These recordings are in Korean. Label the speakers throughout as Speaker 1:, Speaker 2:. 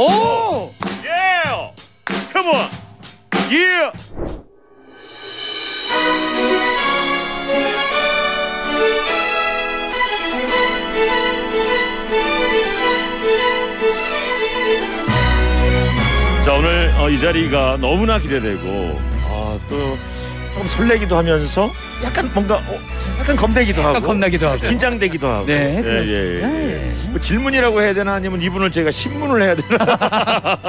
Speaker 1: 오! Yeah! Come on! Yeah! 자 오늘 어, 이 자리가 너무나 기대되고 아, 또 조금 설레기도 하면서 약간 뭔가 어, 약간 겁내기도 하고. 약간 겁나기도 하고. 긴장되기도 하고. 네, 예, 예, 그렇습니다. 예. 예. 네. 뭐 질문이라고 해야 되나 아니면 이분을 제가 신문을 해야 되나?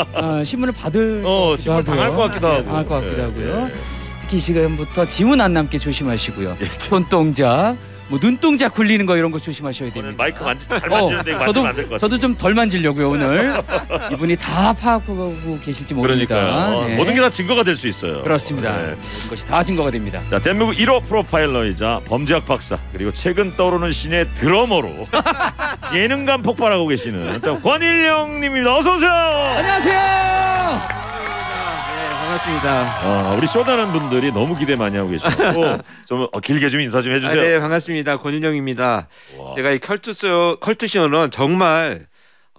Speaker 1: 아, 신문을 받을 어, 것 질문 같기도 것 하고요. 같기도 네, 하고.
Speaker 2: 것 같기도 예, 하고요. 예. 특히 이 시간부터 지문 안 남게 조심하시고요. 손동작 뭐 눈동자 굴리는 거 이런 거 조심하셔야 됩니다. 오늘 마이크 만, 잘 어, 만지는데 어, 저도 만들 것 같아요. 저도 좀 덜 만지려고요 오늘. 이분이 다 파악하고 계실지 모르니다 그러니까 어, 네. 모든 게
Speaker 1: 다 증거가 될 수 있어요. 그렇습니다. 네. 모든 것이다 증거가 됩니다. 자 대한민국 1호 프로파일러이자 범죄학 박사 그리고 최근 떠오르는 신의 드러머로 예능감 폭발하고 계시는 권일영님입니다. 어서 오세요. 안녕하세요. 반갑습니다. 아, 우리 쇼다는
Speaker 3: 분들이 너무 기대 많이 하고
Speaker 1: 계시고 어, 좀 어, 길게 좀 인사 좀 해주세요. 아, 네
Speaker 3: 반갑습니다. 권인영입니다. 제가 이 컬투쇼 컬투쇼는 정말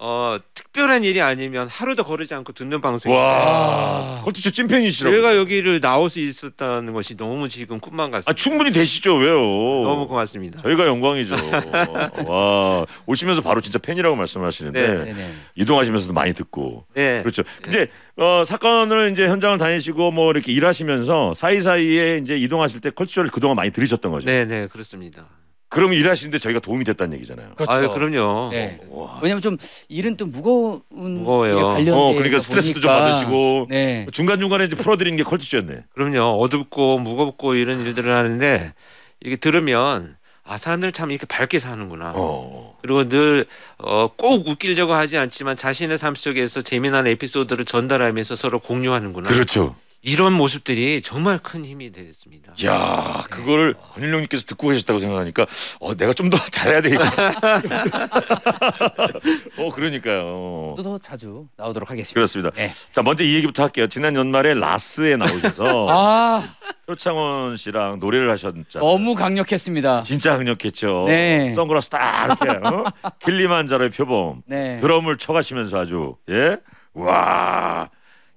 Speaker 3: 어, 특별한 일이 아니면 하루도 거르지 않고 듣는 방송이에요. 아. 그것도 진 찐팬이시라고. 제가 여기를 나올 수 있었다는 것이 너무 지금 꿈만 같습니다. 아, 충분히 되시죠. 왜요? 너무 고맙습니다.
Speaker 1: 저희가 영광이죠. 와, 오시면서 바로 진짜 팬이라고 말씀하시는데 네, 네. 네. 이동하시면서도 많이 듣고. 네. 그렇죠. 근데 네. 어, 사건을 이제 현장을 다니시고 뭐 이렇게 일하시면서 사이사이에 이제 이동하실 때 컬처를 그동안 많이 들으셨던 거죠.
Speaker 3: 네, 네, 그렇습니다.
Speaker 1: 그럼 일하시는데 저희가 도움이 됐다는 얘기잖아요. 그렇죠. 아 그럼요. 네. 왜냐면 하좀 일은 또 무거운 무거워요. 관련돼 어, 그러니까 스트레스도 좀 받으시고
Speaker 3: 네. 중간 중간에 이제 풀어드리는 게 컬투쇼였네. 그럼요. 어둡고 무겁고 이런 일들을 하는데 이게 들으면 아 사람들 참 이렇게 밝게 사는구나. 어. 그리고 늘꼭 어, 웃기려고 하지 않지만 자신의 삶 속에서 재미난 에피소드를 전달하면서 서로 공유하는구나. 그렇죠. 이런 모습들이 정말 큰 힘이 되었습니다. 야,
Speaker 1: 그거를 네. 권일룡님께서 듣고 계셨다고 생각하니까 어, 내가 좀 더 잘해야 되겠다. 어, 그러니까요. 또더 자주 나오도록 하겠습니다. 그렇습니다. 네. 자, 먼저 이 얘기부터 할게요. 지난 연말에 라스에 나오셔서 아, 표창원 씨랑 노래를 하셨잖 너무 강력했습니다. 진짜 강력했죠. 네. 선글라스 딱 이렇게 어? 길리만자로의 표범. 네. 드럼을 쳐가시면서 아주 예, 와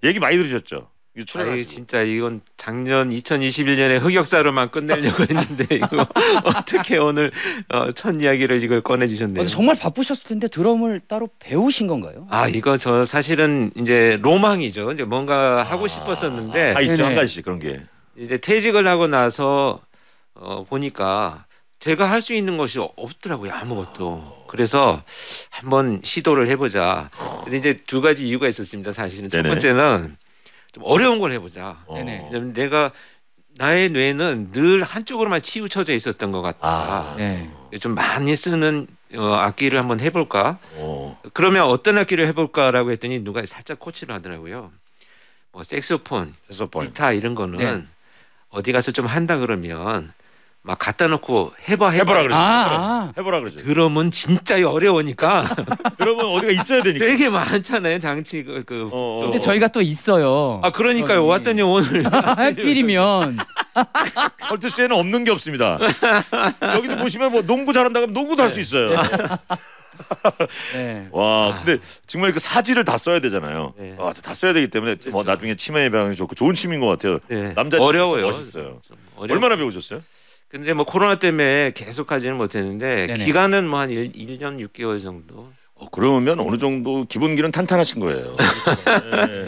Speaker 1: 얘기 많이 들으셨죠. 유출을 아니, 진짜 이건
Speaker 3: 작년 2 0 2 1년에 흑역사로만 끝내려고 했는데 이거 어떻게 오늘 어, 첫 이야기를 이걸 꺼내 주셨네요. 정말
Speaker 2: 바쁘셨을 텐데 드럼을 따로 배우신 건가요?
Speaker 3: 아 이거 저 사실은 이제 로망이죠. 이제 뭔가 하고 아, 싶었었는데 아, 있죠 네한 가지 그런 게 이제 퇴직을 하고 나서 어, 보니까 제가 할 수 있는 것이 없더라고요 아무것도. 그래서 한번 시도를 해보자. 근데 이제 두 가지 이유가 있었습니다. 사실은 첫 번째는 좀 어려운 걸 해보자. 어. 네, 네. 내가 나의 뇌는 늘 한쪽으로만 치우쳐져 있었던 것 같다. 아. 네. 좀 많이 쓰는 어, 악기를 한번 해볼까. 오. 어. 그러면 어떤 악기를 해볼까라고 했더니 누가 살짝 코치를 하더라고요. 뭐 색소폰, 색소폰. 기타 이런 거는 네. 어디 가서 좀 한다 그러면 막 갖다 놓고 해봐 해봐. 보라 그러지. 아, 해보라 아. 그러지. 드럼은 진짜 어려우니까 드럼은 어디가 있어야 되니까. 되게 많잖아요 장치 그. 그 어, 어, 근데 저희가 또 있어요. 아 그러니까요. 어, 왔더니 오늘 하필이면 헐트스에는 없는 게 없습니다. 저기도
Speaker 1: 보시면 뭐 농구 잘한다 그러면 농구도 할수 네. 있어요. 네. 네. 와 아. 근데 정말 그 사지를 다 써야 되잖아요. 네. 아, 다 써야 되기 때문에 뭐 그렇죠. 나중에 치매 예방이 좋고 좋은 취미인 것 같아요.
Speaker 3: 네. 남자 어려워요. 멋있어요. 어려 얼마나 배우셨어요? 근데 뭐 코로나 때문에 계속하지는 못했는데 네네. 기간은 뭐 한 1년 6개월 정도. 어, 그러면 어느
Speaker 1: 정도 기본기는 탄탄하신 거예요. 네.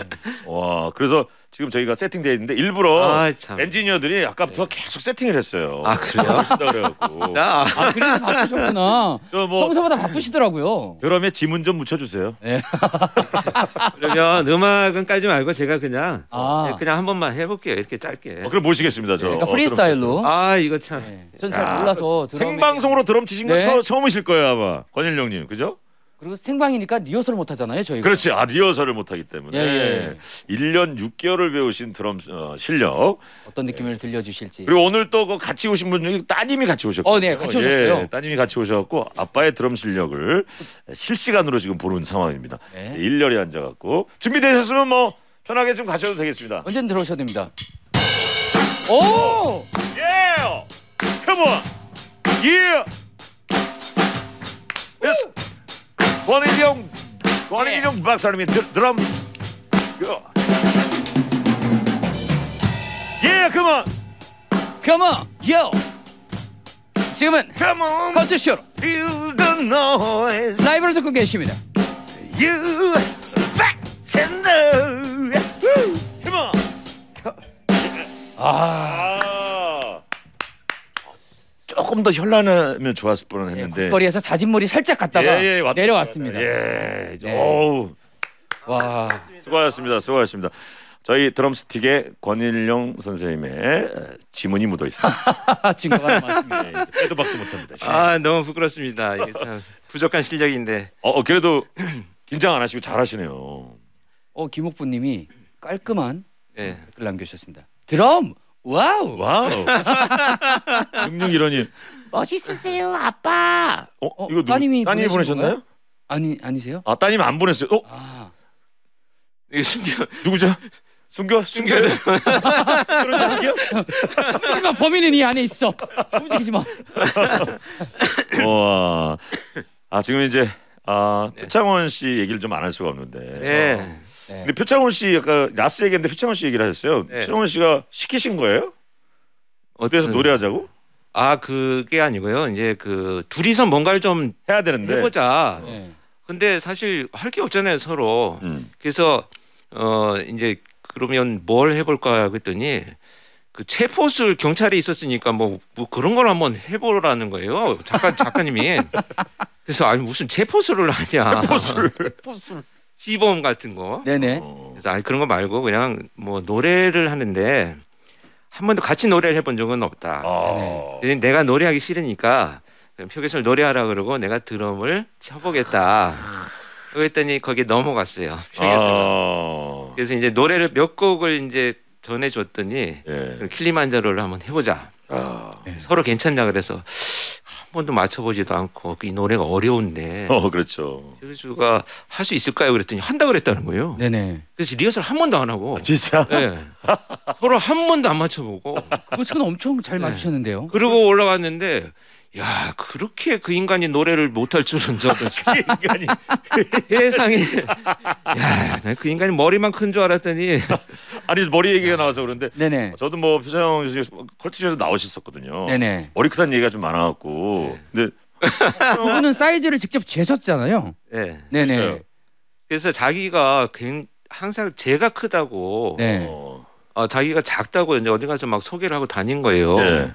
Speaker 1: 와, 그래서 지금 저희가 세팅되어 있는데 일부러 아, 엔지니어들이 아까부터 네. 계속 세팅을 했어요. 아 그래요? 쓰다 아, 그래갖고 자,
Speaker 2: 아 그래서 바쁘셨구나. 저 뭐 평소보다 바쁘시더라고요.
Speaker 3: 드럼에 지문 좀 묻혀주세요. 네. 그러면 음악은 깔지 말고 제가 그냥 아. 네, 그냥 한 번만 해볼게요. 이렇게 짧게. 어, 그럼 모시겠습니다. 저 그러니까 프리스타일로. 아 이거 참. 전 잘 몰라서 드럼에-
Speaker 1: 생방송으로 드럼 치신 건 네. 처, 음이실 거예요 아마 권일영님 그죠?
Speaker 2: 그리고 생방이니까 리허설 을못 하잖아요,
Speaker 1: 저희가. 그렇지. 아, 리허설을 못 하기 때문에. 예, 예. 1년 예. 6개월을 배우신 드럼 어, 실력. 어떤 느낌을 예. 들려주실지. 그리고 오늘 또그 같이 오신 분 중에 따님이 같이 오셨고. 어, 네, 같이 예, 오셨어요. 예, 따님이 같이 오셨고 아빠의 드럼 실력을 실시간으로 지금 보는 상황입니다. 네. 예. 일렬에 앉아 갖고 준비되셨으면 뭐 편하게 좀 가셔도 되겠습니다. 언제 들어오셔도 됩니다. 오! 예! 컴온! 예! 권일용 권일용 예. 박사님이 드, 럼 그. 예, 그만. 그만, 요. 지금은
Speaker 2: 컨트쇼로 라이브를 듣고 계십니다. You
Speaker 1: back to the. 아. 아. 조금 더 현란하면 좋았을 뻔했는데 예, 거리에서 자진몰이
Speaker 2: 살짝 갔다가 예,
Speaker 1: 예, 내려왔습니다. 예, 오, 네. 우 와, 수고하셨습니다. 수고하셨습니다. 저희 드럼스틱에 권일용 선생님의 지문이 묻어 있습니다. 증거가 많습니다. 예, 빼도 박도 못합니다.
Speaker 3: 아, 너무 부끄럽습니다. 이게 참 부족한 실력인데. 어, 어 그래도 긴장 안 하시고
Speaker 1: 잘하시네요. 어, 김옥부님이
Speaker 2: 깔끔한
Speaker 1: 예글 남겨주셨습니다. 드럼. 와우. 와우. 6615님. 멋있으세요, 아빠. 어, 어, 이거 따님이, 따님이 보내셨나요 건가요? 아니 아니세요? 아, 따님 안 보냈어요. 어, 아 이게 숨겨
Speaker 2: 누구죠? 숨겨? 숨겨. 그런 자식이요? 설마 범인은 이 안에 있어. 움직이지 마.
Speaker 1: 와. 아, 지금 이제 아, 표창원 네. 씨 얘기를 좀 안 할 수가 없는데. 예. 네. 근데 표창원 씨 약간 야스 얘기했는데 표창원 씨 얘기를 하셨어요. 네. 표창원 씨가
Speaker 3: 시키신 거예요? 어디에서 어, 노래하자고? 아 그게 아니고요. 이제 그 둘이서 뭔가를 좀 해야 되는데 해보자. 어. 네. 근데 사실 할 게 없잖아요 서로. 음. 그래서 어 이제 그러면 뭘 해볼까 그랬더니 그 체포술 경찰이 있었으니까 뭐, 뭐 그런 걸 한번 해보라는 거예요 작가 작가님이. 그래서 아니 무슨 체포술을 하냐. 체포술. 체포술. 시범 같은 거. 네네. 어, 그래서 아니 그런 거 말고 그냥 뭐 노래를 하는데 한 번도 같이 노래를 해본 적은 없다. 아. 네. 내가 노래하기 싫으니까 표기설 노래하라 그러고 내가 드럼을 쳐보겠다. 그랬더니 거기에 넘어갔어요. 아. 그래서 이제 노래를 몇 곡을 이제 전해줬더니 예. 그 킬리만자로를 한번 해보자. 아. 네. 서로 괜찮냐 그래서 한 번도 맞춰보지도 않고 이 노래가 어려운데. 어 그렇죠. 제주가 할 수 있을까요? 그랬더니 한다 그랬다는 거예요. 네네. 그래서 리허설 한 번도 안 하고. 아, 진짜? 네. 서로 한 번도 안 맞춰보고. 그거 저는 엄청 잘 맞추셨는데요. 그리고 올라갔는데 야 그렇게 그 인간이 노래를 못할 줄은 저도 아, 그 인간이 세상에 야그 인간이 머리만 큰 줄 알았더니 아니 머리 얘기가 나와서 그런데
Speaker 1: 네네. 저도 뭐 표정 컬투쇼에서 나오셨었거든요 네네. 머리 크다는 얘기가 좀 많아갖고
Speaker 3: 네. 근데
Speaker 2: 그분은 사이즈를 직접 재셨잖아요
Speaker 3: 예. 네네 네. 그래서 자기가 항상 제가 크다고 네. 어, 아, 자기가 작다고 이제 어디 가서 막 소개를 하고 다닌 거예요 네.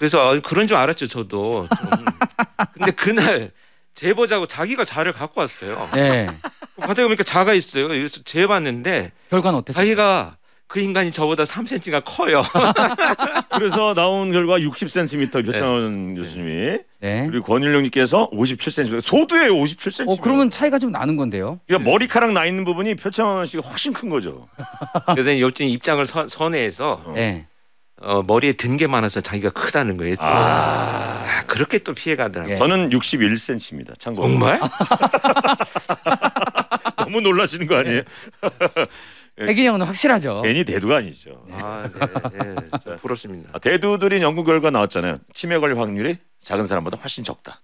Speaker 3: 그래서 아, 그런 줄 알았죠 저도. 근데 그날 재보자고 자기가 자를 갖고 왔어요. 네. 바닥에 보니까 자가 있어요. 그래서 재봤는데
Speaker 2: 결과는 어땠어요? 자기가
Speaker 3: 그 인간이 저보다 3cm가 커요. 그래서 나온 결과 60cm 조찬원 교수님이
Speaker 1: 네. 그리고 권일룡님께서 57cm 소두에 57cm. 어 그러면 차이가 좀 나는 건데요. 그러니까 머리카락 나 있는 부분이 표창원 씨가 훨씬 큰 거죠.
Speaker 3: 그래서 여튼 입장을 선, 선회해서 네. 어, 머리에 든 게 많아서 자기가 크다는 거예요. 아, 아 그렇게 또 피해가더라고요. 예. 저는
Speaker 1: 61cm입니다. 참고로.
Speaker 3: 정말?
Speaker 1: 너무 놀라시는 거 아니에요? 예. 예. 백인 형은 확실하죠. 괜히 대두가 아니죠. 예. 아,
Speaker 3: 네, 네. 부럽습니다.
Speaker 1: 아, 대두들이 연구 결과 나왔잖아요. 치매 걸 확률이 작은 사람보다 훨씬 적다.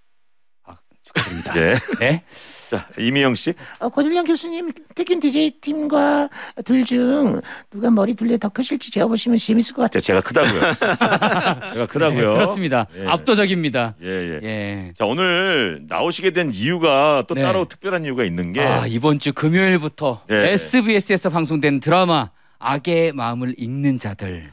Speaker 1: 아, 축하드립니다. 예. 네? 자, 이미영 씨. 어, 권일령 교수님, 태균 DJ 팀과 둘 중 누가 머리 둘레 더 크실지 재어보시면 재밌을 것 같아요. 네, 제가 크다고요. 제가 크다고요. 네, 그렇습니다. 예. 압도적입니다. 예, 예, 예. 자, 오늘 나오시게 된 이유가 또 네. 따로 특별한 이유가 있는 게 아, 이번 주 금요일부터
Speaker 3: 예.
Speaker 2: SBS에서 방송된 드라마 악의 마음을 읽는 자들.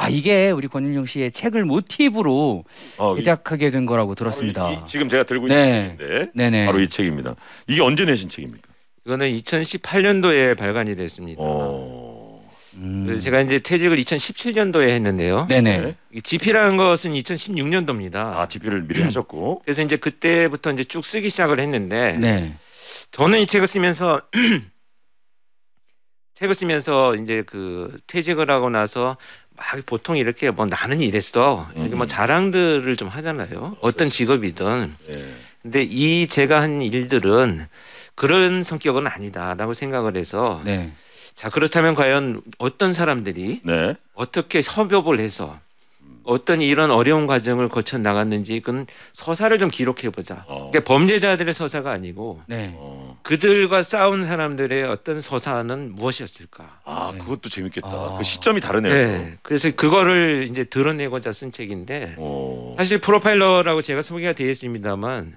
Speaker 2: 아 이게 우리 권윤용 씨의 책을 모티브로 아, 제작하게 된 거라고
Speaker 1: 들었습니다. 어, 이, 이,
Speaker 3: 지금 제가 들고 있는 네.
Speaker 1: 책인데 네네. 바로 이 책입니다.
Speaker 3: 이게 언제 내신 책입니까? 이거는 2018년도에 발간이 됐습니다. 어. 음. 제가 이제 퇴직을 2017년도에 했는데요. 네네. GP라는 네. 것은 2016년도입니다. 아 GP를 미리 하셨고. 그래서 이제 그때부터 이제 쭉 쓰기 시작을 했는데. 네. 저는 이 책을 쓰면서 책을 쓰면서 이제 그 퇴직을 하고 나서 막 보통 이렇게 뭐 나는 이랬어 이렇게 뭐 음. 자랑들을 좀 하잖아요. 어떤 직업이든. 예. 근데 이 제가 한 일들은 그런 성격은 아니다라고 생각을 해서 네. 자 그렇다면 과연 어떤 사람들이 네. 어떻게 협업을 해서 어떤 이런 어려운 과정을 거쳐 나갔는지 그건 서사를 좀 기록해 보자. 어. 그러니까 범죄자들의 서사가 아니고 네. 어. 그들과 싸운 사람들의 어떤 서사는 무엇이었을까? 아 네. 그것도 재밌겠다. 아. 그 시점이 다르네요. 네. 그래서 그거를 이제 드러내고자 쓴 책인데 오. 어. 사실 프로파일러라고 제가 소개가 되어 있습니다만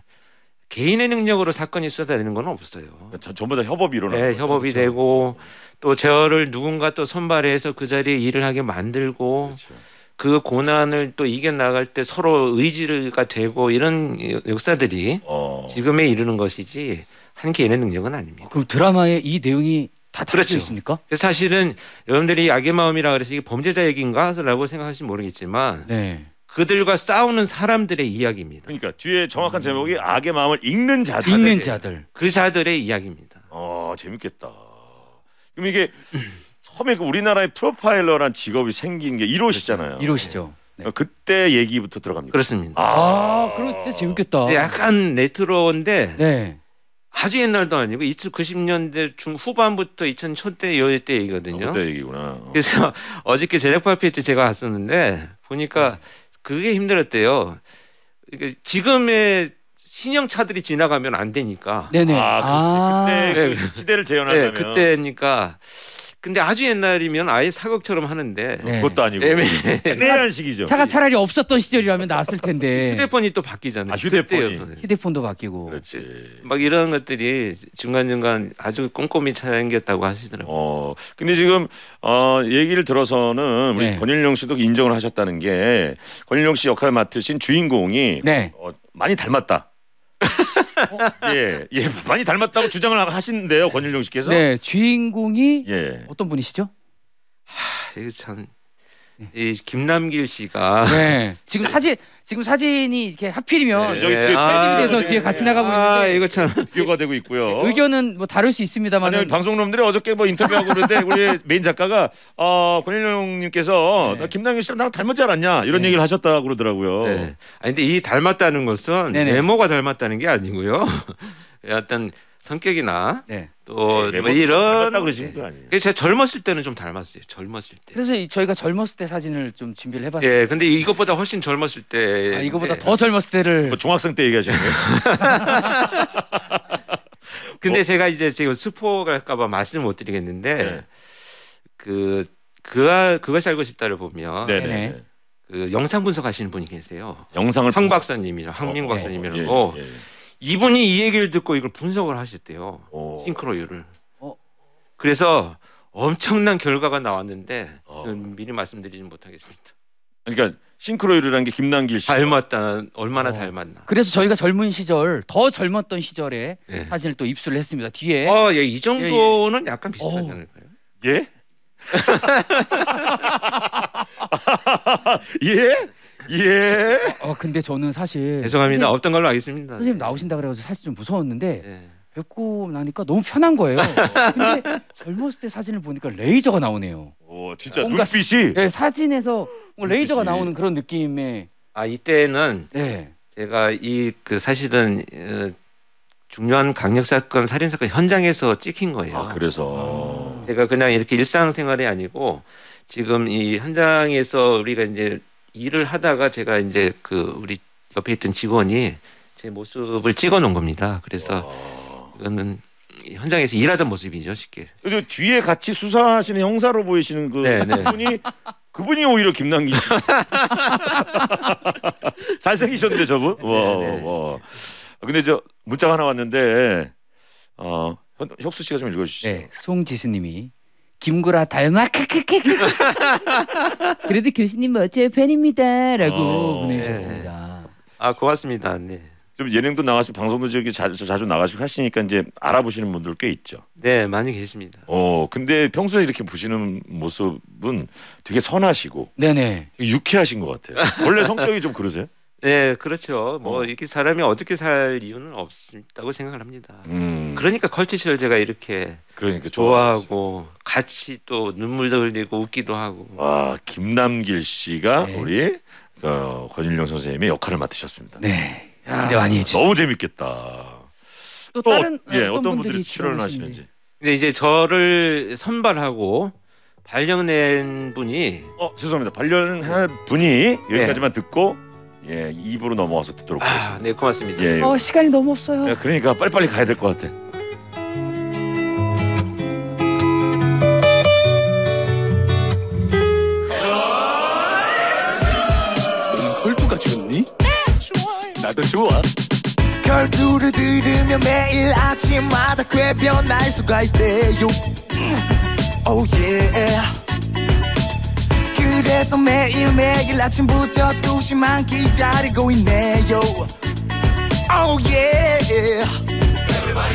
Speaker 3: 개인의 능력으로 사건이 쏟아지는 건 없어요. 자, 그러니까 전부 다 협업이 일어나. 네, 거죠. 협업이 그렇죠. 되고 또 저를 누군가 또 선발해서 그 자리에 일을 하게 만들고. 그렇죠. 그 고난을 또 이겨나갈 때 서로 의지가 되고 이런 역사들이 어. 지금에 이르는 것이지 하는 게 얘네 능력은 아닙니다.
Speaker 2: 그럼 드라마에
Speaker 3: 이 내용이 다 그렇죠. 습니까 사실은 여러분들이 악의 마음이라 그래서 이게 범죄자 얘기인가라고 생각하실지 모르겠지만 네. 그들과 싸우는 사람들의 이야기입니다. 그러니까 뒤에 정확한 음. 제목이 악의 마음을 읽는 자들.
Speaker 2: 읽는 자들.
Speaker 3: 그 자들의 이야기입니다.
Speaker 1: 어, 재밌겠다. 그럼 이게 처음에 그 우리나라의 프로파일러란 직업이
Speaker 3: 생긴 게 이로시잖아요. 그렇죠. 이로시죠. 네. 그러니까 그때 얘기부터 들어갑니다. 그렇습니다.
Speaker 1: 아, 아
Speaker 2: 그렇지 재밌겠다.
Speaker 3: 약간 레트로인데 네. 아주 옛날도 아니고 1990년대 중 후반부터 2000년대 요때 얘기거든요. 아, 그때 얘기구나. 그래서 어저께 제작 발표때 제가 갔었는데 보니까 그게 힘들었대요. 그러니까 지금의 신형 차들이 지나가면 안 되니까. 네네. 아, 그렇지. 아. 그때 네. 그 시대를 재현하려면. 네, 그때니까 근데 아주 옛날이면 아예 사극처럼 하는데 네. 그것도 아니고 애매 시기죠. 차가
Speaker 2: 차라리 없었던 시절이라면 나았을 텐데
Speaker 3: 휴대폰이 또 바뀌잖아요. 아, 휴대폰이.
Speaker 2: 휴대폰도 바뀌고 그렇지.
Speaker 3: 막 이런 것들이 중간중간 아주 꼼꼼히 챙겼다고 하시더라고요. 어, 근데 지금 어, 얘기를 들어서는
Speaker 1: 우리 네. 권일용 씨도 인정을 하셨다는 게 권일용 씨 역할을 맡으신 주인공이 네. 어, 많이 닮았다. 예, 예, 많이 닮았다고 주장을 하시는데요,
Speaker 3: 권일용 씨께서. 네, 주인공이 예.
Speaker 2: 어떤 분이시죠?
Speaker 3: 하, 이거 참 네. 이 김남길 씨가 네.
Speaker 2: 지금 사진 지금 사진이 이렇게 하필이면 네. 여기 뒤에
Speaker 3: 아, 편집이 돼서 네. 뒤에 같이 나가고 아 있는데 이거 참 비교가 되고 있고요. 네,
Speaker 1: 의견은 뭐 다를 수 있습니다만 방송놈들이 어저께 뭐 인터뷰하고 그러는데 우리 메인 작가가 어, 권일용님께서
Speaker 3: 네. 김남길 씨랑 나 닮았지 않았냐 이런 네. 얘기를 하셨다 그러더라고요. 네. 아니 근데 이 닮았다는 것은 네네. 외모가 닮았다는 게 아니고요. 어떤 성격이나 네. 또 네, 뭐 이런 그러신 거 아니에요? 제가 젊었을 때는 좀 닮았어요. 젊었을
Speaker 2: 때. 그래서 저희가 젊었을 때 사진을 좀 준비를 해봤어요. 예, 근데
Speaker 3: 이것보다 훨씬 젊었을 때. 아, 이거보다 네. 더 젊었을 때를 뭐 중학생 때 얘기하시는 거예요? 근데 뭐? 제가 이제 지금 스포 갈까봐 말씀을 못 드리겠는데 네. 그 그가 그것이 알고 싶다를 보면 네. 네네. 네. 그 영상 분석하시는 분이 계세요. 영상을 황 박사님이랑 황민 어, 어, 박사님이라고 예, 예, 예, 예. 이분이 이 얘기를 듣고 이걸 분석을 하셨대요. 오. 어. 싱크로율을. 어. 그래서 엄청난 결과가 나왔는데 어. 저는 미리 말씀드리진 못하겠습니다. 그러니까 싱크로율이라는 게 김남길 씨 닮았다 얼마나 어. 닮았나.
Speaker 2: 그래서 저희가 젊은 시절 더 젊었던 시절에 네. 사진을 또 입수를 했습니다. 뒤에 어, 예, 이 정도는
Speaker 3: 예, 예. 약간 비슷하지
Speaker 2: 않을까요? 예? 예? 예. 어 근데 저는 사실 죄송합니다. 선생 걸로 하겠습니다. 선생님 나오신다 그래가지고 사실 좀 무서웠는데 네. 뵙고 나니까 너무 편한 거예요. 근데 젊었을 때 사진을 보니까 레이저가
Speaker 3: 나오네요. 오 진짜 뭔가 눈빛이 예,
Speaker 2: 사진에서 뭔가 레이저가 나오는 그런 느낌의
Speaker 3: 아 이때는 네. 제가 이 그 사실은 어, 중요한 강력 사건 살인 사건 현장에서 찍힌 거예요. 아 그래서 제가 그냥 이렇게 일상생활이 아니고 지금 이 현장에서 우리가 이제 일을 하다가 제가 이제 그 우리 옆에 있던 직원이 제 모습을 찍어 놓은 겁니다. 그래서 와. 이거는 현장에서 일하던 모습이죠, 쉽게.
Speaker 1: 그리고 뒤에 같이 수사하시는 형사로 보이시는 그 네네. 네. 분이 그분이 오히려 김남기 씨. 잘생기셨는데 저분. 와, 네, 네 와. 아, 근데 저 문자가 하나 왔는데 어, 혁수 씨가 좀 읽어주시죠. 네,
Speaker 2: 송지수님이 김구라 닮아 크크크크 그래도 교수님은 어째 팬입니다라고 어,
Speaker 3: 보내주셨습니다. 네. 아 고맙습니다.
Speaker 1: 네. 좀 예능도 나가시고 방송도 저기 자, 자주 나가시고 하시니까 이제 알아보시는 분들 꽤 있죠.
Speaker 3: 네, 많이 계십니다.
Speaker 1: 어, 근데 평소에 이렇게 보시는
Speaker 3: 모습은
Speaker 1: 되게 선하시고, 네네, 되게 유쾌하신 것 같아요. 원래 성격이 좀 그러세요?
Speaker 3: 네, 그렇죠. 뭐 어. 이렇게 사람이 어떻게 살 이유는 없다고 생각을 합니다. 음. 그러니까 컬티셜 제가 이렇게 그러니까 좋아하고 같이 또 눈물도 흘리고 웃기도 하고.
Speaker 1: 아 김남길 씨가 네. 우리 어, 그 권일영 선생님의 역할을 맡으셨습니다. 네.
Speaker 3: 야, 기대 많이 해주 너무 재밌겠다.
Speaker 1: 또, 또 다른 어, 예, 어떤, 분들이 출연하시는지.
Speaker 3: 근데 이제 저를 선발하고 발령낸 분이 어 죄송합니다 발령한 분이 여기까지만 네. 듣고 예, 2부로 넘어와서 듣도록 아, 하겠습니다.
Speaker 1: 네, 고맙습니다. 예, 예, 어,
Speaker 2: 시간이 너무 없어요.
Speaker 1: 예, 그러니까 빨리빨리 가야 될 것 같아.
Speaker 2: 컬투가 좋니? 나도
Speaker 1: 좋아. 결투를 들으며 매일 아침마다 꽤 변할 수가 있대요. 오 음. oh, Yeah.
Speaker 2: 그래서 매일매일 아침부터 두시만 기다리고 있네요
Speaker 1: Oh yeah Everybody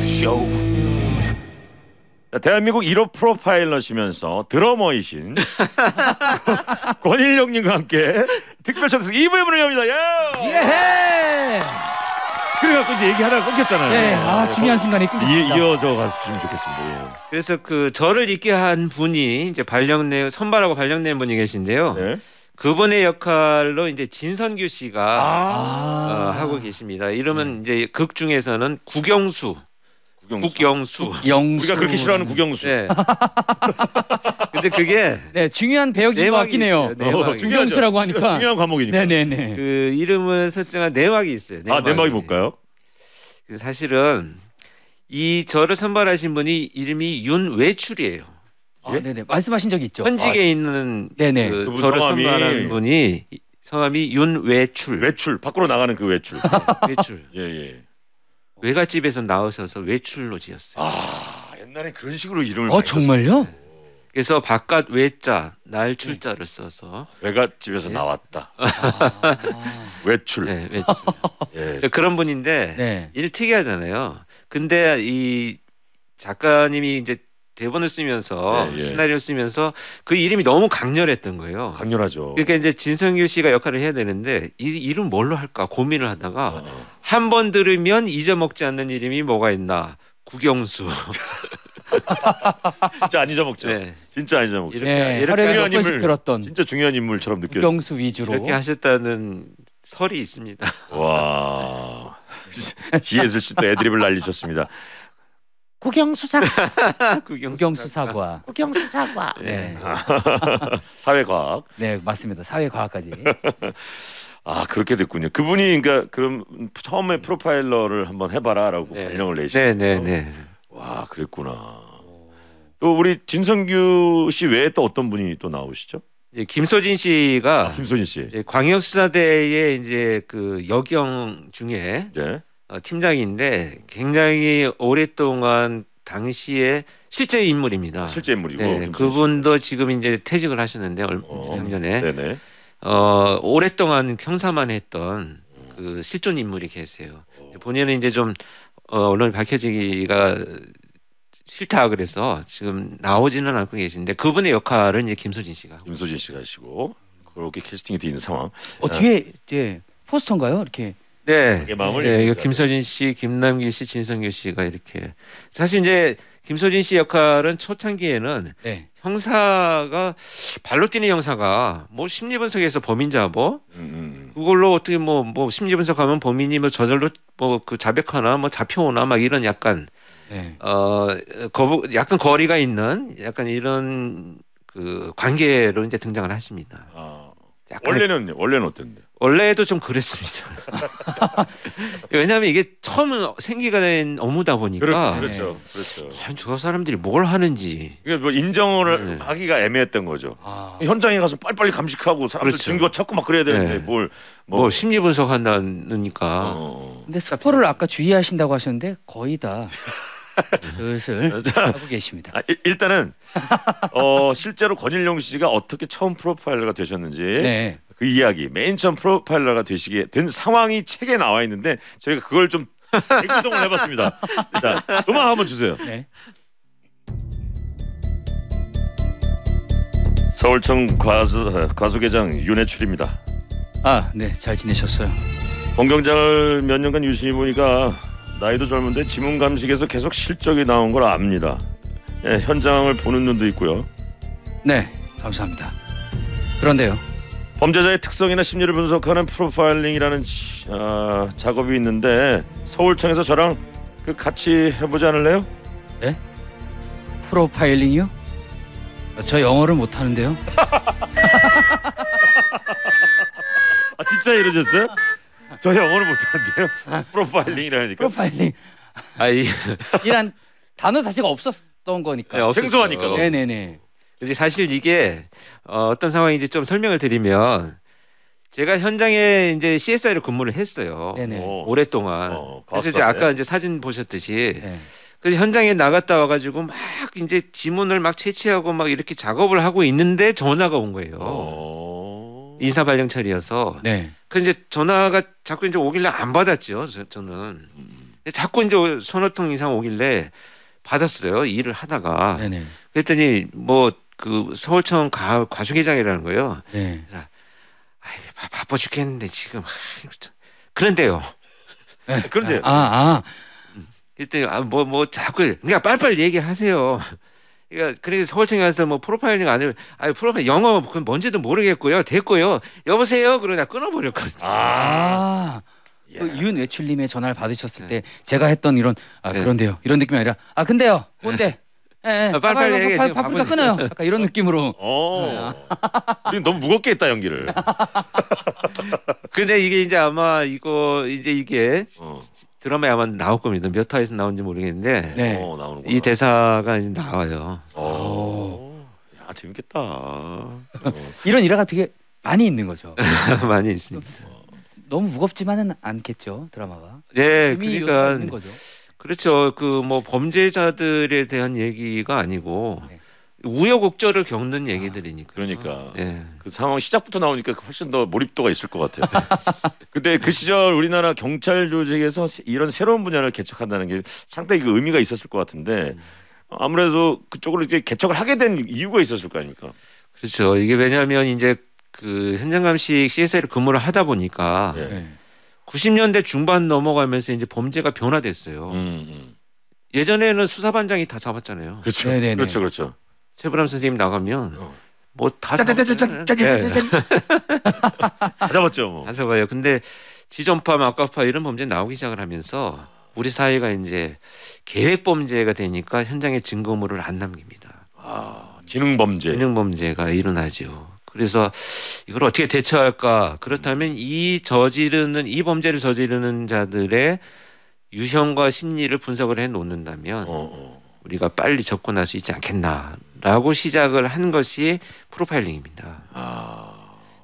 Speaker 1: c o 대한민국 1호 프로파일러시면서 드러머이신 권일영님과 함께 특별 초대 2부의 문을 엽니다. 예! Yeah! 예! Yeah! 그래갖고 이제 얘기하다가 끊겼잖아요. 네, 아, 중요한 순간에 끊겼습니다. 이, 이어져 갔으면 좋겠습니다. 예.
Speaker 3: 그래서 그 저를 있게 한 분이 이제 발령내 선발하고 발령낸 분이 계신데요. 네. 그분의 역할로 이제 진선규 씨가 아 어, 하고 계십니다. 이러면 네. 이제 극 중에서는 구경수 국영수. 영수. 우리가 그렇게 싫어하는 국영수. 네. 근데 그게 네, 중요한 배역인 것 같긴 해요. 국영수라고 어, 하니까. 중요한 과목이니까. 네네네. 네, 네. 그 이름을 설정한 내막이 있어요. 아 내막이 뭘까요? 그 사실은 이 저를 선발하신 분이 이름이 윤외출이에요.
Speaker 2: 아, 네네. 네. 말씀하신 적이 있죠. 현직에 아, 예. 있는 네네. 그 저를 성함이- 선발한
Speaker 3: 분이 성함이 윤외출. 외출 밖으로 나가는 그 외출. 외출. 예예. 예. 외갓집에서 나오셔서 외출로 지었어요. 아 옛날에 그런 식으로 이름을 어
Speaker 2: 정말요?
Speaker 3: 그래서 바깥 외자 날 출자를 네. 써서 외갓집에서 네. 나왔다. 아. 외출. 네, 외출. 예. 그런 분인데 네. 일 특이하잖아요. 근데 이 작가님이 이제 대본을 쓰면서 예, 예, 시나리오를 쓰면서 그 이름이 너무 강렬했던 거예요. 강렬하죠. 그러니까 이제 진성규 씨가 역할을 해야 되는데 이 이름 뭘로 할까 고민을 하다가 어. 어. 한번 들으면 잊어먹지 않는 이름이 뭐가 있나 구경수. 진짜 안 잊어먹죠. 네. 진짜 안 잊어먹죠. 이렇게, 네, 이렇게 중요한 인물 들었던
Speaker 1: 진짜 중요한 인물처럼 느껴 구경수 위주로 이렇게
Speaker 3: 하셨다는 설이 있습니다.
Speaker 1: 와. 지혜슬 씨도 애드립을 날리셨습니다. 국영수사 국영수사과 국영수사과 네. 네. 사회과학 네 맞습니다 사회과학까지 아 그렇게 됐군요. 그분이 그러니까 그럼 처음에 음. 프로파일러를 한번 해봐라라고 네. 발령을 내신 네네네. 네, 네. 와 그랬구나.
Speaker 3: 또 우리 진성규 씨 외에 또 어떤 분이 또 나오시죠? 예, 김소진 씨가 아, 김소진 씨 예, 광역수사대의 이제 그 여경 중에 네. 어, 팀장인데 굉장히 오랫동안 당시에 실제 인물입니다. 실제 인물이고 네, 그분도 지금 이제 퇴직을 하셨는데 얼마 어, 그 전에 네 어, 오랫동안 형사만 했던 그 실존 인물이 계세요. 어. 본인은 이제 좀 언론에 밝혀지기가 싫다 그래서 지금 나오지는 않고 계신데 그분의 역할을 이제 김소진 씨가 김소진 씨가 하시고 그렇게 캐스팅이 되 있는 상황. 어 뒤에
Speaker 2: 예 포스터인가요? 이렇게
Speaker 3: 네. 마음을 네, 이거 김서진 씨, 김남길 씨, 진성규 씨가 이렇게 사실 이제 김서진 씨 역할은 초창기에는 네. 형사가 발로 뛰는 형사가 뭐 심리 분석에서 범인 잡어 음. 음, 음. 그걸로 어떻게 뭐뭐 뭐 심리 분석하면 범인이 뭐 저절로 뭐 그 자백하나 뭐 잡혀오나 막 이런 약간 네. 어 거부 약간 거리가 있는 약간 이런 그 관계로 이제 등장을 하십니다. 아. 원래는 원래는 어땠는데? 원래도 좀 그랬습니다. 왜냐하면 이게 처음 생기가 된 업무다 보니까 그렇, 그렇죠, 그렇죠. 참저 사람들이 뭘 하는지 이게 뭐 인정을 네. 하기가 애매했던 거죠. 아. 현장에 가서 빨리빨리 감식하고 사람들 그렇죠. 증거 찾고 막 그래야 되는데 네. 뭘 뭐. 뭐. 심리 분석한다니까. 어.
Speaker 2: 근데 스포를 아까 주의하신다고 하셨는데 거의 다
Speaker 3: 슬슬 하고
Speaker 1: 계십니다. 아, 일- 단은 어, 실제로 권일용 씨가 어떻게 처음 프로파일러가 되셨는지 네. 그 이야기 맨 처음 프로파일러가 되시게 된 상황이 책에 나와 있는데 저희가 그걸 좀 재구성을 해봤습니다. 자 음악 한번 주세요. 네. 서울청 과수 과수계장 윤해출입니다. 아, 네. 잘 지내셨어요? 본경장을 몇 년간 유심히 보니까 나이도 젊은데 지문 감식에서 계속 실적이 나온 걸 압니다. 예, 현장을 보는 눈도 있고요. 네, 감사합니다. 그런데요. 범죄자의 특성이나 심리를 분석하는 프로파일링이라는 아, 작업이 있는데 서울청에서 저랑 그 같이 해보지 않을래요?
Speaker 2: 네? 프로파일링이요? 저 영어를 못하는데요.
Speaker 1: 아 진짜 이러셨어요? 저 영어를 못하는데요.
Speaker 3: 프로파일링이라니까. 프로파일링. 아, 이
Speaker 1: 이란 단어 자체가 없었던
Speaker 3: 거니까. 네, 없었죠. 생소하니까. 어. 네네네. 근데 사실 이게 어, 어떤 상황인지 좀 설명을 드리면 제가 현장에 이제 CSI로 근무를 했어요. 네네. 오, 오랫동안. 어, 그래서 이제 아까 이제 사진 보셨듯이 네. 그래서 현장에 나갔다 와가지고 막 이제 지문을 막 채취하고 막 이렇게 작업을 하고 있는데 전화가 온 거예요. 오. 인사 발령 처리여서. 네. 그 이제 전화가 자꾸 이제 오길래 안 받았죠. 저, 는 자꾸 이제 서너 통 이상 오길래 받았어요. 일을 하다가. 네네. 그랬더니 뭐 그 서울청 가, 과수계장이라는 거예요. 네. 그래서 아, 바빠 죽겠는데 지금. 아, 그런데요. 네. 그런데. 아, 아. 아. 그랬더니 아, 뭐, 뭐 자꾸 그러 빨리빨리 얘기하세요. 그러니까 그래서 서울청에 가서 뭐 프로파일링 안 해. 아 프로파일 영어 그건 뭔지도 모르겠고요. 됐고요. 여보세요. 그러냐 끊어버렸거든요. 아. 그 예. 윤외출님의
Speaker 2: 전화를 받으셨을 때 네. 제가 했던 이런 아 네. 그런데요 이런 느낌이 아니라 아 근데요 뭔데 예,
Speaker 3: 예. 아, 빨리빨리 뭐 얘기 바쁘니까 끊어요 약간 이런 느낌으로 어. 우 너무 무겁게 했다 연기를. 근데 이게 이제 아마 이거 이제 이게 어. 드라마에 아마 나올 겁니다. 몇 화에서 나온지 모르겠는데 네. 어, 나오는이 대사가 이제 나와요. 어. 오. 야 재밌겠다. 어.
Speaker 2: 이런 일화가 되게 많이 있는 거죠. 많이 있습니다. 뭐, 너무 무겁지만은 않겠죠 드라마가. 네, 그러니까
Speaker 3: 그렇죠. 그 뭐 범죄자들에 대한 얘기가 아니고 네. 우여곡절을 겪는 아, 얘기들이니까. 그러니까 예. 그 상황 시작부터 나오니까 그 훨씬 더 몰입도가 있을 것 같아요.
Speaker 1: 근데 그 시절 우리나라 경찰 조직에서 이런 새로운 분야를 개척한다는 게 상당히 그 의미가 있었을 것 같은데 음. 아무래도 그쪽으로 이제 개척을 하게 된 이유가 있었을 거 아닙니까?
Speaker 3: 그렇죠. 이게 왜냐하면 이제 그 현장 감식 c s i 를 근무를 하다 보니까 예. 90년대 중반 넘어가면서 이제 범죄가 변화됐어요. 음, 음. 예전에는 수사반장이 다 잡았잖아요. 그렇죠. 네네네. 네, 네. 그렇죠, 그렇죠. 최불암 선생님 나가면 어. 뭐다 예. 잡았죠 뭐. 다 잡아요. 근데 지존파, 막가파 이런 범죄 나오기 시작을 하면서 우리 사회가 이제 계획 범죄가 되니까 현장에 증거물을 안 남깁니다. 아, 지능 범죄. 지능 범죄가 일어나죠. 그래서 이걸 어떻게 대처할까? 그렇다면 이 저지르는 이 범죄를 저지르는 자들의 유형과 심리를 분석을 해 놓는다면 어, 어. 우리가 빨리 접근할 수 있지 않겠나 라고 시작을 한 것이 프로파일링입니다. 아...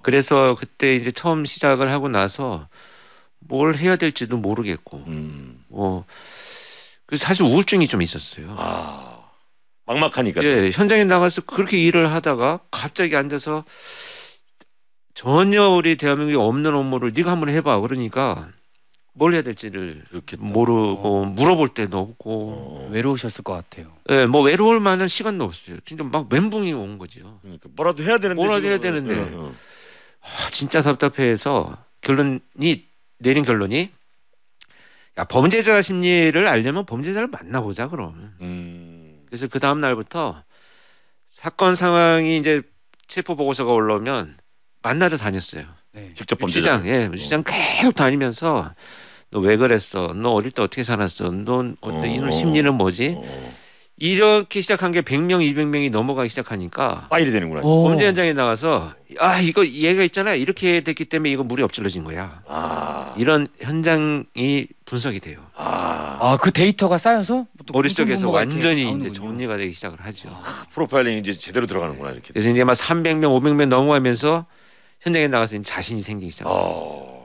Speaker 3: 그래서 그때 이제 처음 시작을 하고 나서 뭘 해야 될지도 모르겠고, 음. 뭐, 사실 우울증이 좀 있었어요. 아... 막막하니까. 예, 현장에 나가서 그렇게 일을 하다가 갑자기 앉아서 전혀 우리 대한민국에 없는 업무를 네가 한번 해봐. 그러니까 뭘 해야 될지를 그렇겠다. 모르고 물어볼 때도 없고 어. 외로우셨을 것 같아요. 예, 뭐 외로울 만한 시간도 없어요. 진짜 막 멘붕이 온 거죠. 그러니까 뭐라도 해야 되는데 뭐라도 해야 되는데. 예, 예. 아, 진짜 답답해서 결론이 내린 결론이 야, 범죄자 심리를 알려면 범죄자를 만나보자 그럼. 음. 그래서 그 다음 날부터 사건 상황이 이제 체포 보고서가 올라오면 만나러 다녔어요. 네. 직접 범죄자. 시장, 예, 시장 어. 계속 다니면서 너왜 그랬어? 너 어릴 때 어떻게 살았어? 너 어떤 어, 이놈 어, 심리는 뭐지? 어. 이렇게 시작한 게 100명, 200명이 넘어가기 시작하니까 파일이 되는구나. 범죄 현장에 나가서 아 이거 얘가 있잖아 이렇게 됐기 때문에 이거 물이 엎질러진 거야. 아. 이런 현장이 분석이 돼요. 아, 아그 데이터가 쌓여서 머릿속에서 그 완전히 이제 정리가 되기 시작을 하죠. 아, 프로파일링이 제 제대로 들어가는구나 이렇게. 그래서 이제 막 300명, 500명 넘어가면서 현장에 나가서 자신이 생기기 시작해요.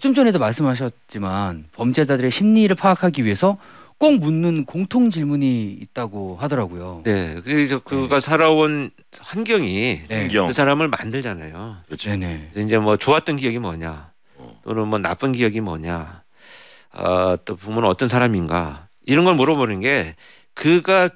Speaker 2: 좀 전에도 말씀하셨지만 범죄자들의 심리를 파악하기 위해서 꼭 묻는 공통 질문이 있다고 하더라고요.
Speaker 3: 네, 그래서 그가 네. 살아온 환경이 네. 그 사람을 만들잖아요. 그렇죠. 네네. 네. 이제 뭐 좋았던 기억이 뭐냐, 어. 또는 뭐 나쁜 기억이 뭐냐, 아, 또 부모는 어떤 사람인가 이런 걸 물어보는 게 그가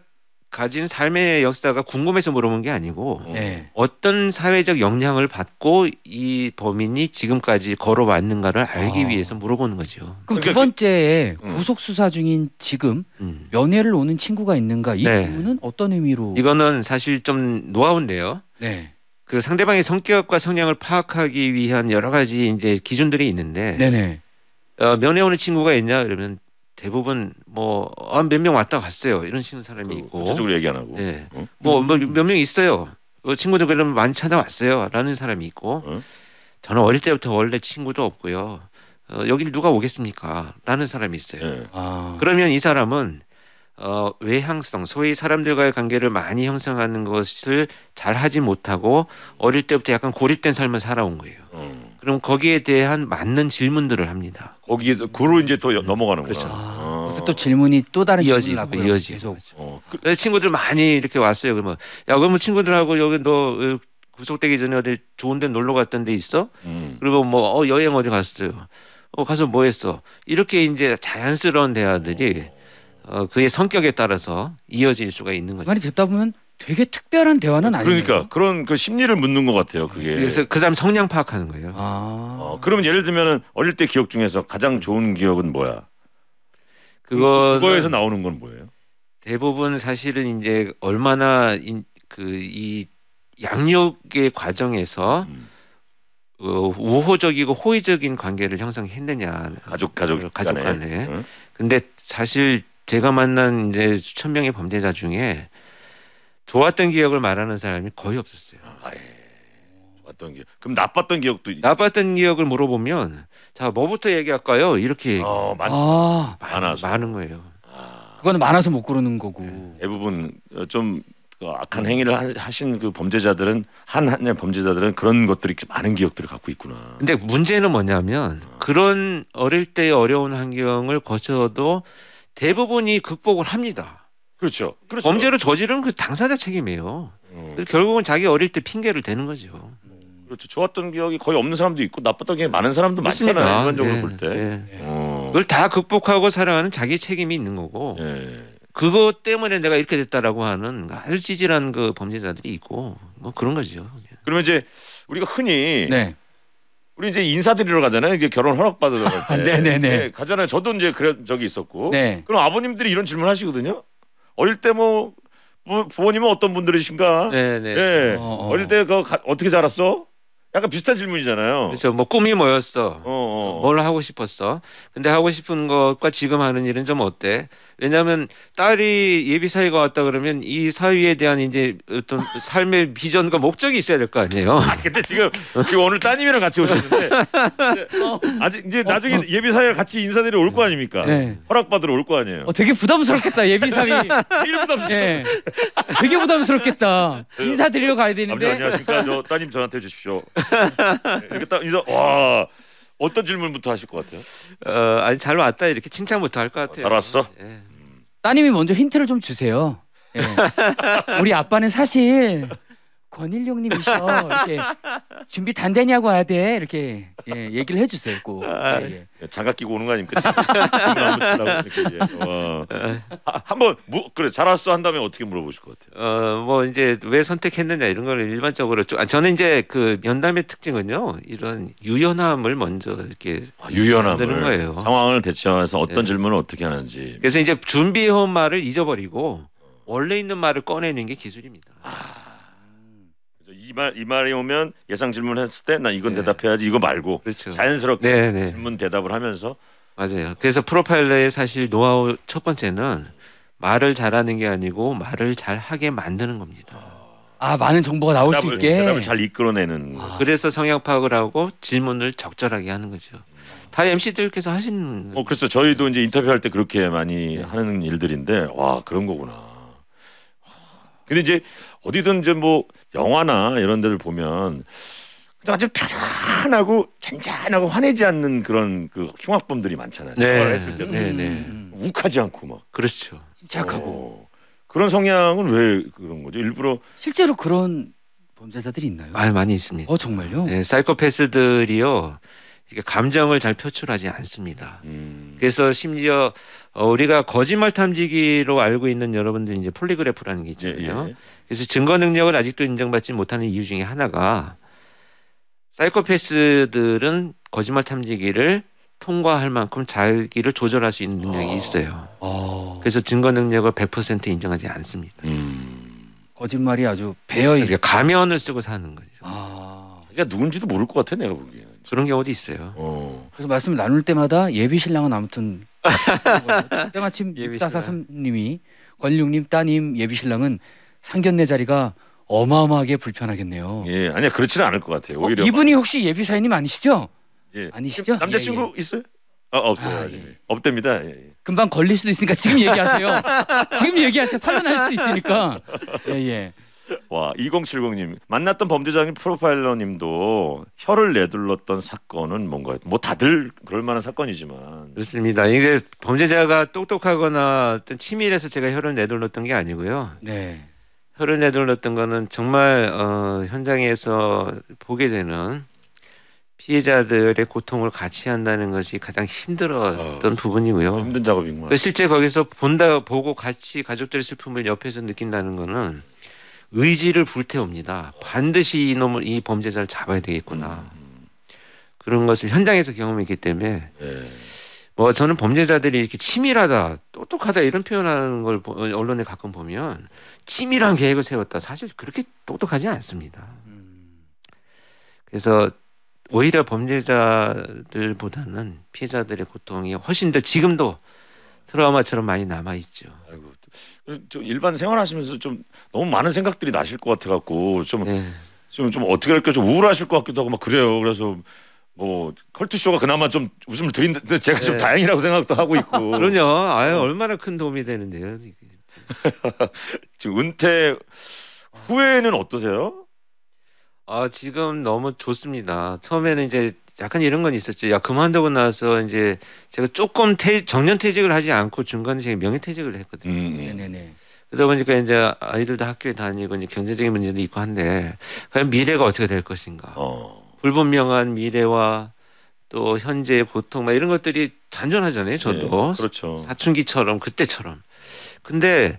Speaker 3: 가진 삶의 역사가 궁금해서 물어본 게 아니고 어. 네. 어떤 사회적 영향을 받고 이 범인이 지금까지 걸어왔는가를 알기 아. 위해서 물어보는 거죠. 그럼 두 그러니까 그
Speaker 2: 번째에 음. 구속 수사 중인 지금 음. 면회를 오는 친구가 있는가 이 네. 부분은 어떤 의미로?
Speaker 3: 이거는 사실 좀 노하우인데요. 네. 그 상대방의 성격과 성향을 파악하기 위한 여러 가지 이제 기준들이 있는데 네네. 어, 면회 오는 친구가 있냐 그러면 대부분 뭐몇명 어, 왔다 갔어요 이런 식의 사람이 그 있고 구체적으로 얘기 안 하고 네. 예. 어? 뭐몇 뭐, 명 있어요 어, 친구들 그러면 많이 찾아왔어요 라는 사람이 있고 어? 저는 어릴 때부터 원래 친구도 없고요 어, 여기 누가 오겠습니까 라는 사람이 있어요 네. 아. 그러면 이 사람은 어, 외향성 소위 사람들과의 관계를 많이 형성하는 것을 잘 하지 못하고 어릴 때부터 약간 고립된 삶을 살아온 거예요 그럼 거기에 대한 맞는 질문들을 합니다. 거기에서 그로 이제 또 여- 넘어가는 거죠. 그렇죠. 아. 그래서
Speaker 2: 또 질문이 또 다른 이어지고, 이어지
Speaker 3: 계속 어, 그- 그래서 친구들 많이 이렇게 왔어요. 그러면 야 그러면 친구들하고 여기 너 그, 구속되기 전에 어디 좋은 데 놀러 갔던 데 있어? 음. 그리고 뭐 어, 여행 어디 갔어요? 어 가서 뭐 했어? 이렇게 이제 자연스러운 대화들이 어, 그의 성격에 따라서 이어질 수가 있는 거죠. 많이
Speaker 2: 듣다 보면 되게 특별한 대화는 아니에요.
Speaker 3: 그러니까 그런 그 심리를 묻는 것 같아요. 그게. 그래서 그 사람 성향 파악하는 거예요. 아. 어,
Speaker 1: 그러면 예를 들면 어릴 때 기억 중에서 가장 좋은 기억은 뭐야?
Speaker 3: 그거 그거에서 나오는 건 뭐예요? 대부분 사실은 이제 얼마나 그 이 양육의 과정에서 음. 어, 우호적이고 호의적인 관계를 형성했느냐 가족 가족 어, 가족 간에. 간에. 응? 근데 사실 제가 만난 이제 수천 명의 범죄자 중에 좋았던 기억을 말하는 사람이 거의 없었어요. 아예. 좋았던 기억. 그럼 나빴던 기억도 나빴던 기억을 물어보면 자 뭐부터 얘기할까요? 이렇게 어, 많,
Speaker 2: 아
Speaker 3: 많아서. 많은 거예요.
Speaker 2: 아, 그거 많아서 못 고르는 거고.
Speaker 3: 예. 대부분 어,
Speaker 1: 좀 그 악한 행위를 하- 신그 범죄자들은 한 한의 범죄자들은 그런 것들이 많은 기억들을 갖고 있구나.
Speaker 3: 근데 문제는 뭐냐면 어. 그런 어릴 때의 어려운 환경을 거쳐도 대부분이 극복을 합니다. 그렇죠. 그렇죠. 범죄를 저지른 그 당사자 책임이에요. 어. 결국은 자기 어릴 때 핑계를 대는 거죠. 음. 그렇죠. 좋았던 기억이 거의 없는 사람도 있고 나빴던 기억이 많은 사람도 맞습니다. 많잖아요. 일반적으로 네. 볼
Speaker 1: 때. 네.
Speaker 3: 어. 그걸 다 극복하고 살아가는 자기 책임이 있는 거고 네. 그것 때문에 내가 이렇게 됐다라고 하는 아주 찌질한 그 범죄자들이 있고 뭐 그런 거죠. 그러면 이제 우리가 흔히
Speaker 1: 네. 우리 이제 인사드리러 가잖아요. 이제 결혼 허락 받으러 갈 때. 네네네. 네, 네, 네. 예, 가잖아요. 저도 이제 그런 적이 있었고. 네. 그럼 아버님들이 이런 질문 하시거든요. 어릴 때 뭐
Speaker 3: 부모님은 어떤 분들이신가? 네네. 네. 예. 어, 어. 릴때 그 어떻게 자랐어? 약간 비슷한 질문이잖아요. 그렇죠. 뭐 꿈이 뭐였어? 어, 어, 뭘 하고 싶었어? 근데 하고 싶은 것과 지금 하는 일은 좀 어때? 왜냐하면 딸이 예비 사위가 왔다 그러면 이 사위에 대한 이제 어떤 삶의 비전과 목적이 있어야 될 거 아니에요. 아 근데 지금, 지금 오늘 따님이랑 같이 오셨는데 아직 이제 어, 나중에 어. 예비 사위랑 같이 인사드리올거
Speaker 1: 아닙니까? 네. 허락 받으러 올 거 아니에요. 어, 되게 부담스럽겠다 예비 사위. 제일
Speaker 2: 부담스러 네. 되게 부담스럽겠다. 인사드리러 가야 되는데. 아버지, 안녕하십니까.
Speaker 1: 저 따님 저한테 주십시오. 네, 이렇게 딱 인사 와. 어떤 질문부터 하실 것 같아요? 어, 아니 잘 왔다 이렇게
Speaker 3: 칭찬부터 할것 어, 같아요. 잘 왔어. 예.
Speaker 2: 따님이 먼저 힌트를 좀 주세요. 예. 우리 아빠는 사실
Speaker 1: 권일용님이셔 이렇게
Speaker 2: 준비 단 되냐고 해야 돼
Speaker 1: 이렇게 예, 얘기를 해주세요 꼭 아, 예, 예. 예. 장갑 끼고 오는 거 아닙니까?
Speaker 3: 어. 아, 한번 뭐, 그래 잘 왔어 한다음 어떻게 물어보실 것 같아요? 어뭐 이제 왜 선택했느냐 이런 걸 일반적으로 좀, 아, 저는 이제 그 면담의 특징은요 이런 유연함을 먼저 이렇게 아, 유연함을
Speaker 1: 상황을 대처해서
Speaker 3: 어떤 예. 질문을 어떻게 하는지 그래서 이제 준비해온 말을 잊어버리고 원래 있는 말을 꺼내는 게 기술입니다. 아,
Speaker 1: 이말 이 말이 오면 예상 질문했을 을때난 이건 네. 대답해야지 이거 말고 그렇죠.
Speaker 3: 자연스럽게 네네. 네. 질문 대답을 하면서 맞아요. 그래서 프로파일러의 사실 노하우 첫 번째는 말을 잘하는 게 아니고 말을 잘하게 만드는 겁니다. 아 많은 정보가 나올 대답을, 수 있게 대답을 잘 이끌어내는. 아. 그래서 성향 파악을 하고 질문을 적절하게 하는 거죠. 다 MC들께서 하신. 어 그래서 저희도
Speaker 1: 이제 인터뷰할 때 그렇게 많이 하는 일들인데 와 그런 거구나. 근데 이제 어디든 이제 뭐 영화나 이런 데를 보면 아주 편안하고 잔잔하고 화내지 않는 그런 그 흉악범들이 많잖아요. 네. 그걸 했을 때도 네, 네. 음. 욱하지 않고 막 그렇죠. 착하고 어. 그런 성향은 왜 그런 거죠? 일부러 실제로 그런 범죄자들이 있나요?
Speaker 3: 아 많이 있습니다. 어 정말요? 네, 사이코패스들이요. 이렇게 감정을 잘 표출하지 않습니다. 음. 그래서 심지어 어, 우리가 거짓말 탐지기로 알고 있는 여러분들 이제 폴리그래프라는 게 예, 있잖아요. 예, 예. 그래서 증거 능력을 아직도 인정받지 못하는 이유 중에 하나가 사이코패스들은 거짓말 탐지기를 통과할 만큼 자기를 조절할 수 있는 능력이 아. 있어요. 어. 어. 그래서 증거 능력을 100% 인정하지 않습니다. 음. 거짓말이 아주 배어 있. 그러니까 가면을 쓰고 사는 거죠. 아. 그러니까 누군지도 모를 것 같아 내가 보기에. 그런 경우도 있어요. 어.
Speaker 2: 그래서 말씀 을 나눌 때마다 예비 신랑은 아무튼 때마침 육사사삼님이 권육님 따님 예비 신랑은 상견례 자리가 어마어마하게 불편하겠네요.
Speaker 1: 예, 아니야 그렇지는 않을 것 같아요. 어, 오히려 어, 이분이
Speaker 2: 혹시 예비 사인님 아니시죠?
Speaker 1: 예. 아니시죠? 남자친구 예, 예. 있어요? 아, 없어요. 아, 예. 없답니다. 예, 예,
Speaker 2: 금방 걸릴 수도 있으니까 지금 얘기하세요. 지금 얘기하세요. 탈론할 수도 있으니까.
Speaker 1: 예, 예. 와 2070님 만났던 범죄자님 프로파일러님도 혀를 내둘렀던 사건은 뭔가요? 뭐 다들 그럴 만한 사건이지만 그렇습니다. 이게
Speaker 3: 범죄자가 똑똑하거나 어떤 치밀해서 제가 혀를 내둘렀던 게 아니고요. 네. 혀를 내둘렀던 거는 정말 어, 현장에서 보게 되는 피해자들의 고통을 같이 한다는 것이 가장 힘들었던 어, 부분이고요.
Speaker 1: 힘든 작업인 거예요.
Speaker 3: 실제 거기서 본다 보고 같이 가족들의 슬픔을 옆에서 느낀다는 거는 의지를 불태웁니다. 반드시 이놈을 이 범죄자를 잡아야 되겠구나. 그런 것을 현장에서 경험했기 때문에 네. 뭐 저는 범죄자들이 이렇게 치밀하다, 똑똑하다 이런 표현하는 걸 언론에 가끔 보면 치밀한 계획을 세웠다. 사실 그렇게 똑똑하지 않습니다. 그래서 오히려 범죄자들보다는 피해자들의 고통이 훨씬 더 지금도 트라우마처럼 많이 남아 있죠. 아이고
Speaker 1: 좀 일반 생활하시면서 좀 너무 많은 생각들이 나실 것 같아 갖고 좀 좀좀 네. 어떻게 할까 좀 우울하실 것 같기도 하고 막 그래요. 그래서 뭐 컬투 쇼가 그나마 좀 웃음을 드린데 제가 네. 좀 다행이라고 생각도 하고 있고. 그럼요. 아유
Speaker 3: 얼마나 큰 도움이 되는데요. 지금 은퇴 후에는 어떠세요? 아 지금 너무 좋습니다. 처음에는 이제 약간 이런 건있었죠야 그만두고 나서 이제 제가 조금 퇴, 정년 퇴직을 하지 않고 중간에 제가 명예 퇴직을 했거든요. 음. 음. 그러다 보니까 이제 아이들도 학교에 다니고 이제 경제적인 문제도 있고 한데 과연 미래가 어떻게 될 것인가. 어. 불분명한 미래와 또 현재의 고통 막 이런 것들이 잔존하잖아요. 저도 네, 그렇죠. 사춘기처럼 그때처럼. 근데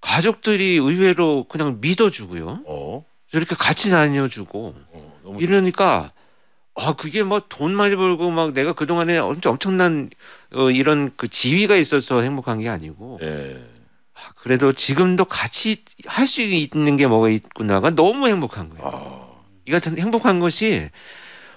Speaker 3: 가족들이 의외로 그냥 믿어주고요. 어. 이렇게 같이 다녀주고 어, 이러니까 아 그게 뭐 돈 많이 벌고 막 내가 그 동안에 엄청 난 어, 이런 그 지위가 있어서 행복한 게 아니고. 예. 아, 그래도 지금도 같이 할 수 있는 게 뭐가 있구나가 너무 행복한 거예요. 아. 이 같은 행복한 것이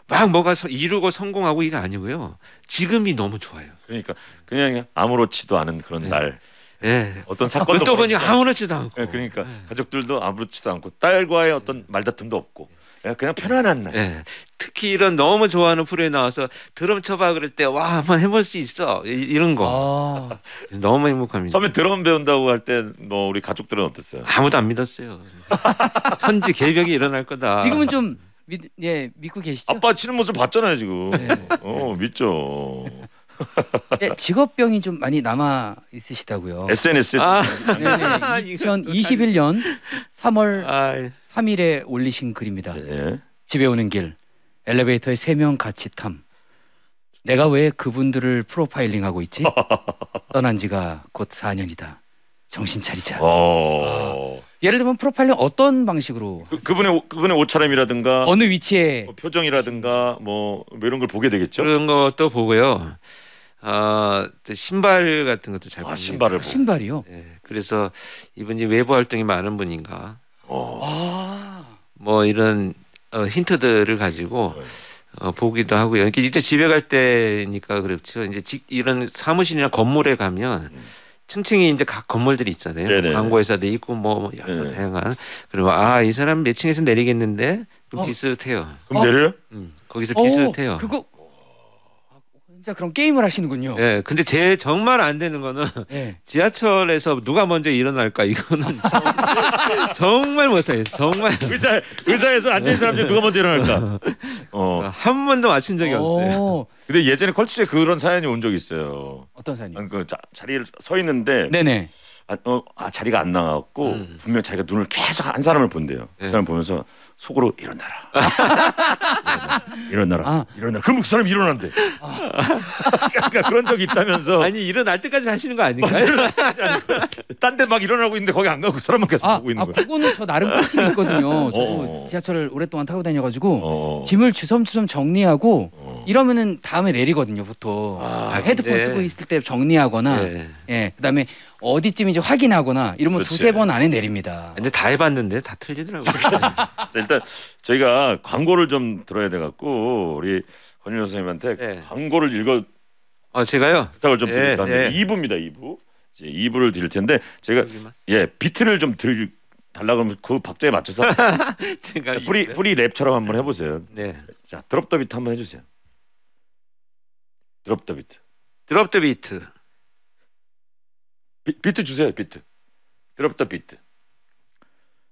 Speaker 3: 막 뭐가 서, 이루고 성공하고 이게 아니고요. 지금이 너무 좋아요. 그러니까 그냥
Speaker 1: 아무렇지도 않은 그런 네. 날. 예. 어떤 아, 사건도 보니
Speaker 3: 아무렇지도 않고. 네, 그러니까 예. 가족들도 아무렇지도 않고 딸과의 어떤 말다툼도 없고.
Speaker 1: 예, 그냥 편안한 날. 네.
Speaker 3: 특히 이런 너무 좋아하는 프로에 나와서 드럼 쳐봐 그럴 때 와 한번 해볼 수 있어 이, 런 거. 아. 너무 행복합니다. 선배 드럼 배운다고 할때뭐 우리 가족들은 어땠어요? 아무도 안 믿었어요. 선지 개벽이 일어날 거다. 지금은
Speaker 2: 좀
Speaker 1: 믿, 예 믿고 계시죠? 아빠 치는 모습 봤잖아요 지금. 네. 어 믿죠. 네,
Speaker 2: 직업병이 좀 많이 남아
Speaker 1: 있으시다고요. s n s 아.
Speaker 2: 네, 2021년 3월 아, 3일에 올리신 글입니다. 예. 집에 오는 길 엘리베이터에 세 명 같이 탐. 내가 왜 그분들을 프로파일링하고 있지? 떠난 지가 곧 4년이다.
Speaker 1: 정신 차리자. 어.
Speaker 2: 아. 예를 들면 프로파일링 어떤 방식으로
Speaker 1: 그, 그분의 그분의 옷차림이라든가 어느 위치에 뭐
Speaker 3: 표정이라든가 뭐, 뭐, 이런 걸 보게 되겠죠. 그런 것도 보고요. 어, 신발 같은 것도 잘. 아, 신발을 보고. 신발이요? 예. 그래서 이분이 외부 활동이 많은 분인가. 어. 아. 뭐 이런 어, 힌트들을 가지고 네. 어, 보기도 하고요. 이렇게 까 이제 집에 갈 때니까 그렇죠. 이제 직, 이런 사무실이나 건물에 가면. 음. 층층이 이제 각 건물들이 있잖아요. 네네. 광고회사도 있고 뭐 여러 뭐 네. 다양한 그리고 아이 사람 몇 층에서 내리겠는데 그럼 어. 비슷해요. 그럼 어. 내려요? 음, 거기서 어, 비슷해요.
Speaker 2: 그거 진짜 그런 게임을 하시는군요. 예.
Speaker 3: 근데 제 정말 안 되는 거는 예. 지하철에서 누가 먼저 일어날까 이거는 정- 말 못해요. 정말 의자 의자에서 앉아 있는 사람 중에 누가 먼저 일어날까?
Speaker 1: 어. 한 번도 맞힌 적이 어. 없어요. 근데 예전에 컬투에 그런 사연이 온 적이 있어요. 어떤 사연이요? 그 자, 자리에 서 있는데 네네. 아, 어, 아 자리가 안 나왔고 음. 분명 자기가 눈을 계속 한 사람을 본대요. 네. 그 예. 사람 보면서 속으로 일어나라. 네, 네. 일어나라. 아. 일어나라. 그럼 그 사람이 일어난대. 아. 그러니까 그런 적이 있다면서. 아니 일어날 때까지 하시는 거 아닌가요? 딴 데 막 일어나고 있는데 거기 안 가고 그 사람만 계속 아, 보고 있는 거예요. 아, 그거는 저 나름 꿀팁이 거든요 저도 어,
Speaker 2: 어, 어. 지하철을 오랫동안 타고 다녀가지고 어. 짐을 주섬주섬 정리하고 어. 어. 이러면은 다음에 내리거든요 보통 아, 아 헤드폰 네. 쓰고 있을 때 정리하거나 네. 예 그다음에 어디쯤인지 확인하거나 이러면 그렇지. 두세 번 안에 내립니다
Speaker 3: 근데 다 해봤는데 다 틀리더라고요.
Speaker 1: 자, 일단 저희가 광고를 좀 들어야 돼 갖고 우리 권윤 선생님한테 네. 광고를 읽어 아 제가요? 부탁을 좀 드릴까 합니다. 예. 2부입니다. 예. 2부. 이제 2부를 드릴 텐데 제가 여기만. 예, 비트를 좀 드릴 달라 고하면그 박자에 맞춰서
Speaker 3: 제가 뿌리
Speaker 1: 뿌리 랩처럼 한번 해 보세요. 네. 자, 드롭 더 비트 한번 해 주세요. 드롭 더 비트. 드롭 더 비트. 비, 트 주세요. 비트. 드롭 더 비트.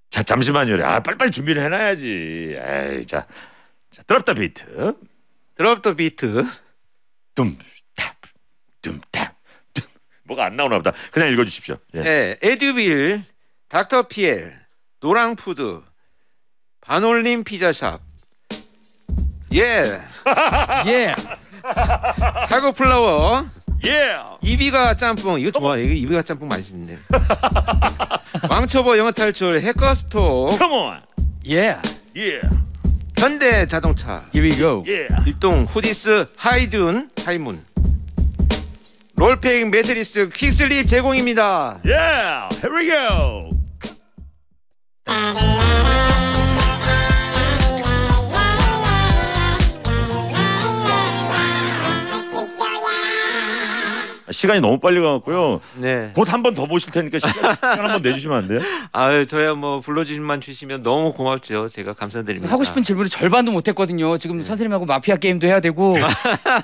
Speaker 1: 자 잠시만요. 아 빨리빨리 준비를 해놔야지. 에이, 자, 자 드롭 더 비트. 드롭 더 비트. 둠탑 둠탑 둠. 뭐가 안 나오나 보다. 그냥 읽어주십시오.
Speaker 3: 예. 네, 에듀빌, 닥터 피엘, 노랑푸드, 반올림 피자샵. 예. 예. 사고 플라워. 예. 이비가 짬뽕 이거 좋아. 이거 이비가 짬뽕 맛있는데. 왕초보 영어 탈출 해커스토 Come on. Yeah. Yeah. 현대 자동차 Here we go. Yeah. 일동 후디스 하이든 하이문 롤팩 매트리스 퀵슬립 제공입니다. Yeah. Here we go. 시간이 너무 빨리 가갖고요. 네. 곧 한 번 더 보실 테니까 시간, 시 한번 내주시면 안 돼요? 아유 저야 뭐 불러주신만 주시면 너무 고맙죠. 제가 감사드립니다. 하고
Speaker 2: 싶은 질문이 절반도 못했거든요. 지금 네. 선생님하고 마피아 게임도 해야 되고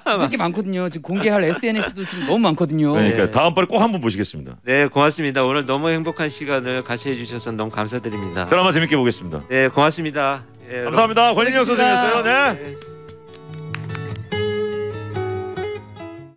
Speaker 2: 할 게 많거든요. 지금 공개할 SNS도 지금 너무 많거든요.
Speaker 1: 네, 그러니까
Speaker 3: 네. 다음번에 꼭 한 번 보시겠습니다. 네 고맙습니다. 오늘 너무 행복한 시간을 같이 해주셔서 너무 감사드립니다. 드라마 재밌게 보겠습니다. 네 고맙습니다.
Speaker 1: 예, 감사합니다. 권인영 선생님이었어요.
Speaker 3: 네. 네.